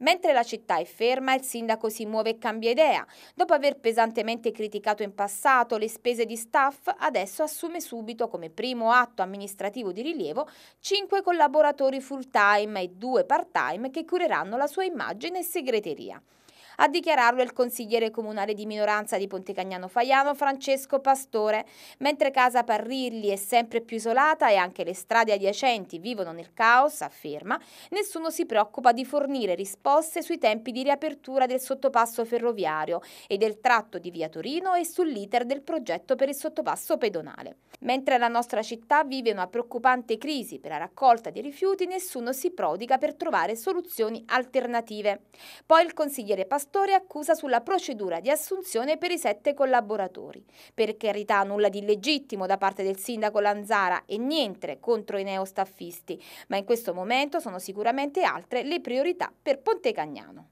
Mentre la città è ferma, il sindaco si muove e cambia idea. Dopo aver pesantemente criticato in passato le spese di staff, adesso assume subito come primo atto amministrativo di rilievo cinque collaboratori full time e due part time che cureranno la sua immagine e segreteria. A dichiararlo il consigliere comunale di minoranza di Pontecagnano Faiano Francesco Pastore, mentre Casa Parrilli è sempre più isolata e anche le strade adiacenti vivono nel caos, afferma, nessuno si preoccupa di fornire risposte sui tempi di riapertura del sottopasso ferroviario e del tratto di via Torino e sull'iter del progetto per il sottopasso pedonale. Mentre la nostra città vive una preoccupante crisi per la raccolta dei rifiuti, nessuno si prodiga per trovare soluzioni alternative. Poi il consigliere Pastore Pastore accusa sulla procedura di assunzione per i sette collaboratori. Per carità nulla di illegittimo da parte del sindaco Lanzara e niente contro i neostaffisti, ma in questo momento sono sicuramente altre le priorità per Ponte Cagnano.